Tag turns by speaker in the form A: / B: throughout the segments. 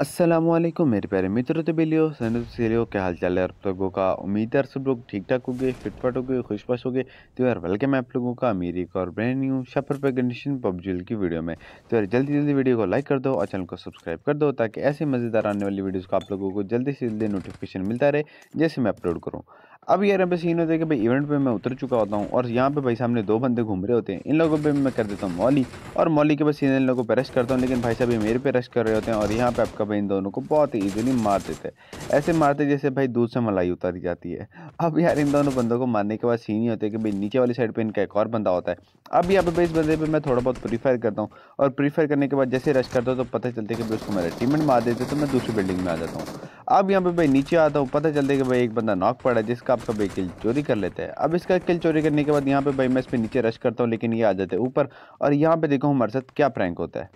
A: असलम मेरे प्यारे मित्रों तो बिलियो सनत क्या हाल चाल है आप लोगों का उम्मीद है सब लोग ठीक ठाक हो गए फिटफट हो गए खुशपाश हो गए तो यार वेलकम है आप लोगों का मेरी एक और ब्रांड न्यू शपर पर कंडीशन पबजुल की वीडियो में तो यार जल्दी जल्दी वीडियो को लाइक कर दो और चैनल को सब्सक्राइब कर दो ताकि ऐसे मज़ेदार आने वाली वीडियोज़ को आप लोगों को जल्दी से जल्दी नोटिफिकेशन मिलता रहे जैसे मैं अपलोड करूँ अब यार यहाँ पे सीन होता है कि भाई इवेंट पे मैं उतर चुका होता हूँ और यहाँ पे भाई सामने दो बंदे घूम रहे होते हैं इन लोगों पे मैं कर देता हूँ मौली और मौली के बस सीन इन लोगों पर रश करता हूँ लेकिन भाई साहब ये मेरे पे रश कर रहे होते हैं और यहाँ पे आपका भाई इन दोनों को बहुत ही ईजिली मार देते हैं ऐसे मारते जैसे भाई दूध से मलाई उतारी जाती है अब यार इन दोनों बंदों को मारने के बाद सीन ही होता है कि भाई नीचे वाली साइड पर इनका एक और बंदा होता है अब यहाँ पे इस बंदे पर मैं थोड़ा बहुत प्रीफायर करता हूँ और प्रीफायर करने के बाद जैसे रश करता हूँ तो पता चलता है कि भाई उसको मेरा टीमेंट मार देते तो मैं दूसरी बिल्डिंग में आ जाता हूँ अब यहाँ पे भाई नीचे आता हूँ पता चलता है कि भाई एक बंदा नॉक पड़ा है जिसका का आपका भाई किल चोरी कर लेते हैं अब इसका किल चोरी करने के बाद यहाँ पे भाई मैं इस पर नीचे रश करता हूँ लेकिन ये आ जाते हैं ऊपर और यहाँ पे देखो हमारे साथ क्या प्रैंक होता है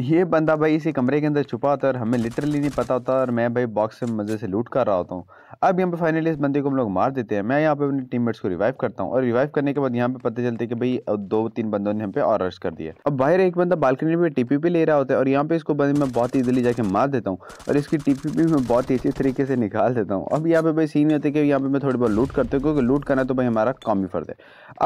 A: ये बंदा भाई इसी कमरे के अंदर छुपा होता है और हमें लिटरली नहीं पता होता और मैं भाई बॉक्स से मज़े से लूट कर रहा होता हूँ अब यहाँ पे फाइनली इस बंदे को हम लोग मार देते हैं मैं यहाँ पे अपने टीममेट्स को रिवाइव करता हूँ और रिवाइव करने के बाद यहाँ पे पता चलता है कि भाई दो तीन बंदों ने हम पे और रश कर दिया अब बाहर एक बंदा बालकनी में टीपी पे ले रहा होता है और यहाँ पे इसको बंदे मैं बहुत ईजिली जाके मार देता हूँ और इसकी टीपी भी मैं बहुत ही अच्छी तरीके से निकाल देता हूँ अब यहाँ पे भाई सीन होता है कि यहाँ पे मैं थोड़ी बहुत लूट करता हूँ क्योंकि लूट करना तो भाई हमारा काम ही फर्द है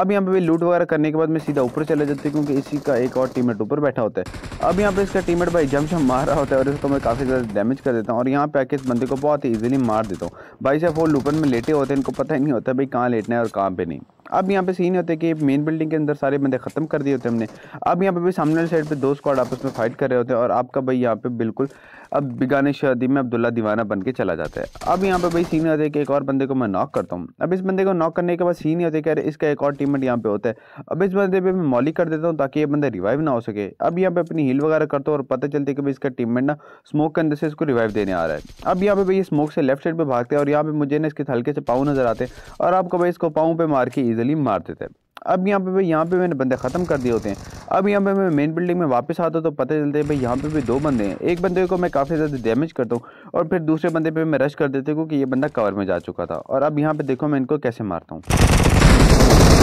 A: अब यहाँ पे भाई लूट वगैरह करने के बाद मैं सीधा ऊपर चले जाते क्योंकि इसी का एक और टीम ऊपर बैठा होता है अब यहाँ पे तो इसका टीममेट भाई जम शम मार रहा होता है और इसको मैं काफ़ी ज़्यादा डैमेज कर देता हूँ और यहाँ पे आके इस बंदे को बहुत ही ईजिली मार देता हूँ भाई साहब वो लुपन में लेटे होते हैं इनको पता ही नहीं होता भाई कहाँ लेटना है और कहाँ पे नहीं अब यहाँ पे सीन होता है कि मेन बिल्डिंग के अंदर सारे बंदे ख़त्म कर दिए होते हमने अब यहाँ पे भी सामने वाली साइड पे दो स्क्वाड आपस में फाइट कर रहे होते हैं और आपका भाई यहाँ पे बिल्कुल अब बिगाने शादी में अब्दुल्ला दीवाना बन के चला जाता है अब यहाँ पे भाई सीन होता है कि एक और बंदे को मैं नॉक करता हूँ अब इस बंदे को नॉक करने के बाद सीन होता है कि अरे इसका एक और टीममेट यहाँ पे होता है अब इस बंदे पर मैं मॉली कर देता हूँ ताकि ये बंदा रिवाइव ना हो सके अब यहाँ पर अपनी हील वगैरह करता हूँ और पता चलता है कि भाई इसका टीममेट ना स्मोक के अंदर से इसको रिवाइव देने आ रहा है अब यहाँ पे भाई स्मोक से लेफ्ट साइड पर भागते हैं और यहाँ पे मुझे ना इसके हल्के से पाँव नजर आते हैं और आपको भाई इसको पाँव पर मार के ईजिली मार देते हैं अब यहाँ पे भाई यहाँ पे मैंने बंदे ख़त्म कर दिए होते हैं अब यहाँ पे मैं मेन बिल्डिंग में वापस आता हूँ तो पता चलता है भाई यहाँ पे भी दो बंदे हैं एक बंदे को मैं काफ़ी ज़्यादा डैमेज करता हूँ और फिर दूसरे बंदे पे मैं रश कर देते हूँ क्योंकि ये बंदा कवर में जा चुका था और अब यहाँ पे देखो मैं इनको कैसे मारता हूँ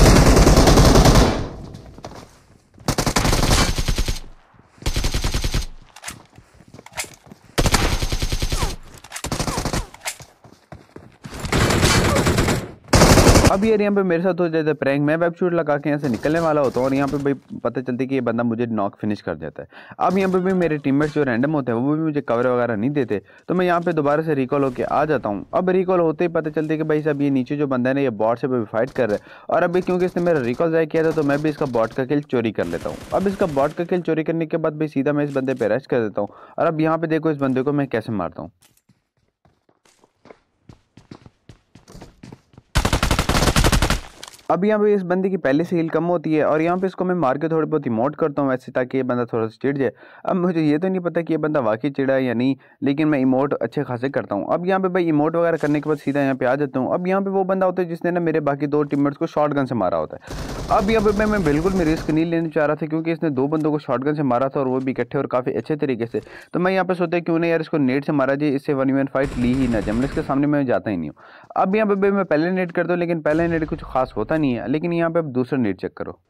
A: अब यार यहाँ पे मेरे साथ हो जाता है प्रैंक मैं वेब शूट लगा के यहाँ से निकलने वाला होता हूँ और यहाँ पे भाई पता चलती कि ये बंदा मुझे नॉक फिनिश कर देता है अब यहाँ पे भी मेरे टीममेट्स जो रैंडम होते हैं वो भी मुझे कवर वगैरह नहीं देते तो मैं यहाँ पे दोबारा से रिकॉल होकर आ जाता हूँ अब रिकॉल होते ही पता चलती है कि भाई साहब ये नीचे जो बंदा है ना ये बॉट से भी फाइट कर रहा है और अभी क्योंकि इसने मेरा रिकॉल जाए किया था तो मैं भी इसका बॉट का किल चोरी कर लेता हूँ अब इसका बॉट का किल चोरी करने के बाद भाई सीधा मैं इस बंदे पर रेस्ट कर देता हूँ और अब यहाँ पे देखो इस बंदे को मैं कैसे मारता हूँ अब यहाँ पे इस बंदे की पहले से हिल कम होती है और यहाँ पे इसको मैं मार के थोड़ी बहुत इमोट करता हूँ वैसे ताकि ये बंदा थोड़ा सा चिड़ जाए अब मुझे ये तो नहीं पता कि ये बंदा वाकई चिड़ा है या नहीं लेकिन मैं इमोट अच्छे खासे करता हूँ अब यहाँ पे भाई इमोट वगैरह करने के बाद सीधा यहाँ पे आ जाता हूँ अब यहाँ पे वो बंदा होता है जिसने ना मेरे बाकी दो टीममेट्स को शॉर्ट से मारा होता है अब यहाँ पे मैं बिल्कुल मैं रिस्क नहीं लेना चाह रहा था क्योंकि इसने दो बंदों को शॉर्ट से मारा था और वो भी इकट्ठे और काफ़ी अच्छे तरीके से तो मैं यहाँ पे सोचता क्यों नहीं यार इसको नेट से मारा जाए इससे वन वन फाइट ली ही ना जाए मैं मतलब इसके सामने मैं जाता ही नहीं हूँ अब यहाँ पे मैं पहले नेट करता हूँ लेकिन पहले नेट कुछ खास होता ऐसा नहीं है लेकिन यहाँ पे आप दूसरा नेट चेक करो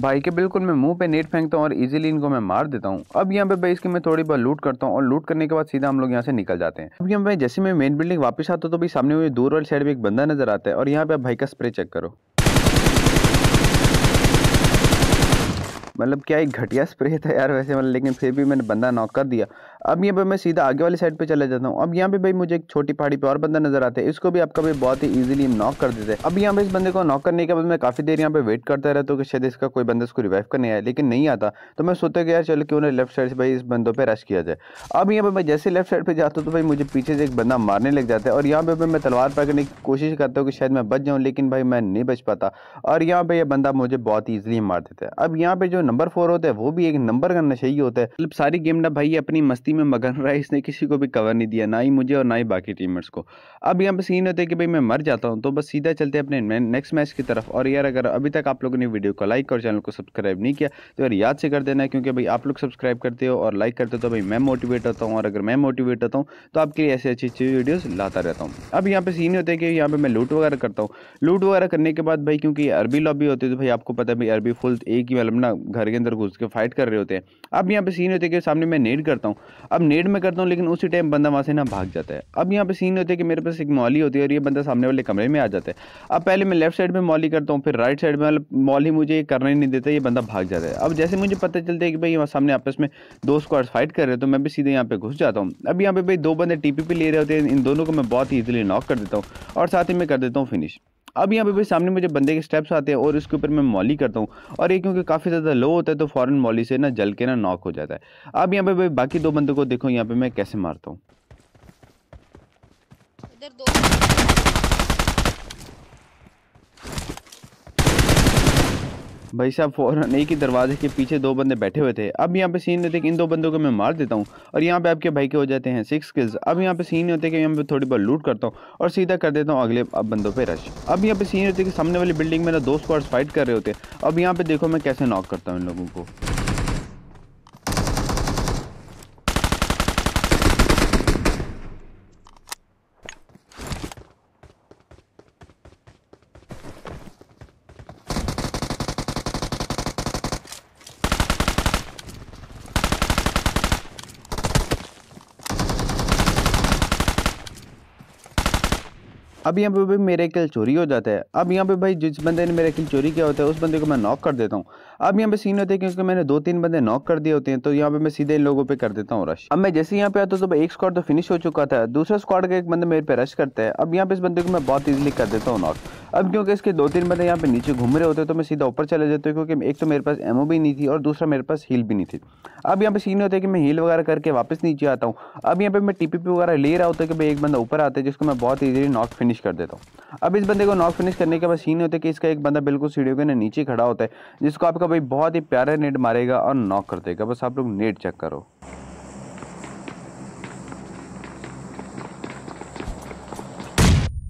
A: भाई के बिल्कुल मैं मुंह पे नेट फेंकता हूँ और इजीली इनको मैं मार देता हूँ अब यहाँ पे भाई इसकी मैं थोड़ी बहुत लूट करता हूँ और लूट करने के बाद सीधा हम लोग यहाँ से निकल जाते हैं अब यहाँ पे जैसे मैं मेन बिल्डिंग वापस आता हूँ तो भाई सामने मुझे दूर वाली साइड में एक बंदा नजर आता है और यहाँ पे भाई का स्प्रे चेक करो मतलब क्या एक घटिया स्प्रे था यार वैसे मतलब लेकिन फिर भी मैंने बंदा नॉक कर दिया अब यहाँ पे मैं सीधा आगे वाली साइड पे चला जाता हूँ अब यहाँ पे भाई मुझे एक छोटी पहाड़ी पे और बंदा नजर आता है इसको भी आपका भाई बहुत ही इजीली नॉक कर देते हैं अब यहाँ पे इस बंदे को नॉक करने के बाद मैं काफ़ी देर यहाँ पे वेट करता रहता हूँ कि शायद इसका कोई बंदा इसको रिवाइव करने आया लेकिन नहीं आता तो मैं सोचता यार चलो क्यों ना लेफ्ट साइड से भाई इस बंदों पर रश किया जाए अब यहाँ पर मैं जैसे लेफ्ट साइड पर जाता हूँ तो भाई मुझे पीछे से एक बंदा मारने लग जाता है और यहाँ पर मैं तलवार पकड़ने की कोशिश करता हूँ कि शायद मैं बच जाऊँ लेकिन भाई मैं नहीं बच पाता और यहाँ पर यह बंदा मुझे बहुत ईजिली मार देता है अब यहाँ पर जो नंबर फोर होता है वो भी एक नंबर का नशा ही होता है मतलब सारी गेम ना भाई अपनी मस्ती में मगन रहा है इसने किसी को भी कवर नहीं दिया ना ही मुझे और ना ही बाकी टीमर्स को अब यहाँ पर सीन होता है कि भाई मैं मर जाता हूँ तो बस सीधा चलते हैं अपने नेक्स्ट मैच की तरफ और यार अगर अभी तक आप लोगों ने वीडियो को लाइक और चैनल को सब्सक्राइब नहीं किया तो यार याद से कर देना क्योंकि भाई आप लोग सब्सक्राइब करते हो और लाइक करते हो तो भाई मैं मोटिवेट होता हूँ और अगर मैं मोटिवेट होता हूँ तो आपके लिए ऐसी अच्छी अच्छी वीडियोज़ लाता रहता हूँ अब यहाँ पे सीन होता है कि यहाँ पे मैं लूट वगैरह करता हूँ लूट वगैरह करने के बाद भाई क्योंकि अरबी लॉबी होती है तो भाई आपको पता है भाई अरबी फुल एक ही मतलब ना घर के अंदर घुस के फाइट कर रहे होते हैं अब यहाँ पे सीन होते हैं कि सामने मैं नेड करता हूँ अब नेड में करता हूँ लेकिन उसी टाइम बंदा वहाँ से ना भाग जाता है अब यहाँ पे सीन होते हैं कि मेरे पास एक मॉली होती है और ये बंदा सामने वाले कमरे में आ जाता है अब पहले मैं लेफ्ट साइड में मॉली करता हूँ फिर राइट साइड में मॉली मुझे करना ही नहीं देता ये बंदा भाग जाता है अब जैसे मुझे पता चलता है कि भाई वहाँ सामने आपस में दो स्क्वाड फाइट कर रहे तो मैं भी सीधे यहाँ पे घुस जाता हूँ अब यहाँ पे भाई दो बंदे टी ले रहे होते हैं इन दोनों को मैं बहुत ईजिली नॉक कर देता हूँ और साथ ही मैं कर देता हूँ फिनिश अब यहाँ पे भाई सामने मुझे बंदे के स्टेप्स आते हैं और उसके ऊपर मैं मॉली करता हूँ और ये क्योंकि काफ़ी ज़्यादा लो होता है तो फॉरन मॉली से ना जल के ना नॉक हो जाता है अब यहाँ पे भाई बाकी दो बंदों को देखो यहाँ पे मैं कैसे मारता हूँ भाई साहब फ़ौरन एक ही दरवाजे के पीछे दो बंदे बैठे हुए थे अब यहाँ पे सीन होते कि इन दो बंदों को मैं मार देता हूँ और यहाँ पे आपके भाई के हो जाते हैं सिक्स किल्स अब यहाँ पे सीन होते कि यहाँ पे थोड़ी बहुत लूट करता हूँ और सीधा कर देता हूँ अगले अब बंदों पे रश अब यहाँ पे सीन होते कि सामने वाली बिल्डिंग में ना दो स्क्वाड्स फाइट कर रहे होते अब यहाँ पे देखो मैं कैसे नॉक करता हूँ इन लोगों को अब यहाँ पे भाई मेरे किल चोरी हो जाता है अब यहाँ पे भाई जिस बंदे ने मेरे किल चोरी किया होता है उस बंदे को मैं नॉक कर देता हूँ अब यहाँ पे सीन होते है क्योंकि मैंने दो तीन बंदे नॉक कर दिए होते हैं तो यहाँ पे मैं सीधे इन लोगों पे कर देता हूँ रश अब मैं जैसे यहाँ पे आता हूँ तो एक स्कॉड तो फिनिश हो चुका था दूसरा स्कॉड का एक बंदा मेरे पे रश करता है अब यहाँ पे इस बंदे को मैं बहुत ईजिली कर देता हूँ नॉक अब क्योंकि इसके दो तीन बंदे यहाँ पे नीचे घूम रहे होते हैं तो मैं सीधा ऊपर चले जाता हूँ क्योंकि एक तो मेरे पास एमओ भी नहीं थी और दूसरा मेरे पास हील भी नहीं थी अब यहाँ पे सीन होता है कि मैं हील वगैरह करके वापस नीचे आता हूँ अब यहाँ पे मैं टीपीपी वगैरह ले रहा होता है कि भाई एक बंदा ऊपर आता है जिसको मैं बहुत ईजिली नॉक फिनिश फिनिश कर देता हूँ अब इस बंदे को नॉक फिनिश करने के बाद सीन होता है कि इसका एक बंदा बिल्कुल सीढ़ियों के नीचे खड़ा होता है जिसको आपका भाई बहुत ही प्यारा नेट मारेगा और नॉक कर देगा बस आप लोग नेट चेक करो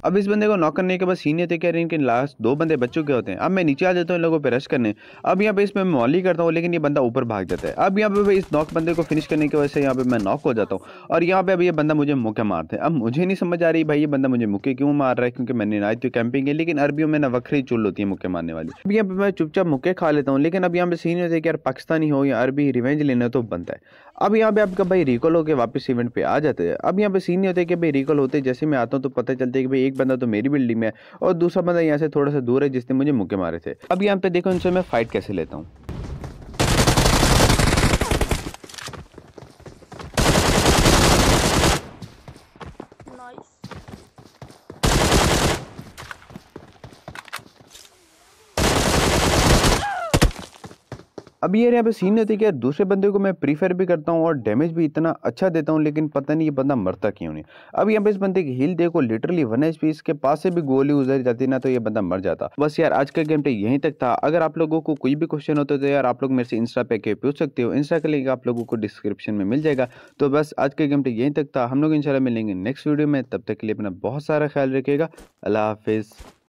A: अब इस बंदे को नॉक करने के बाद सीनियर थे कह रहे हैं कि लास्ट दो बंदे बच चुके होते हैं अब मैं नीचे आ जाता हूँ इन लोगों पर रश करने अब यहाँ पे इसमें मॉली करता हूँ लेकिन ये बंदा ऊपर भाग जाता है अब यहाँ पे इस नॉक बंदे को फिनिश करने की वजह से यहाँ पे मैं नॉक हो जाता हूँ और यहाँ पे अब ये बंदा मुझे मुके मारते हैं अब मुझे नहीं समझ आ रही भाई ये बंदा मुझे मुके क्यों मार रहा है क्योंकि मैंने नाई थी कैंपिंग है लेकिन अरबियों में ना वक्री चुल होती है मुके मारने वाली अब यहाँ पे मैं चुपचाप मुक्के खा लेता हूँ लेकिन अब यहाँ पे सीनियर थे कि यार पाकिस्तानी हो या अरबी रिवेंज लेना तो बनता है अब यहाँ पे आपका भाई रिकॉल होकर वापस इवेंट पे आ जाते हैं अब यहाँ पे सीनियर थे कि भाई रिकॉल होते जैसे मैं आता हूँ तो पता चलता है कि भाई एक एक बंदा तो मेरी बिल्डिंग में है और दूसरा बंदा यहाँ से थोड़ा सा दूर है जिसने मुझे मुक्के मारे थे अब यहाँ पे देखो इनसे मैं फाइट कैसे लेता हूँ अब यार यहाँ पे सीन नहीं थी कि यार दूसरे बंदे को मैं प्रीफेयर भी करता हूँ और डैमेज भी इतना अच्छा देता हूँ लेकिन पता नहीं ये बंदा मरता क्यों नहीं अब यहाँ पे इस बंदे की हिल देखो लिटरली वन एच इसके पास से भी गोली उजर जाती ना तो ये बंदा मर जाता बस यार आज का गेम प्ले तो यहीं तक था अगर आप लोगों को कोई भी क्वेश्चन होता तो यार आप लोग मेरे से इंस्टा पे पूछ सकते हो इंस्टा का लिंक आप लोगों को डिस्क्रिप्शन में मिल जाएगा तो बस आज का गेम प्ले तो यहीं तक था हम लोग इन मिलेंगे नेक्स्ट वीडियो में तब तक के लिए अपना बहुत सारा ख्याल रखेगा अल्लाह हाफिज़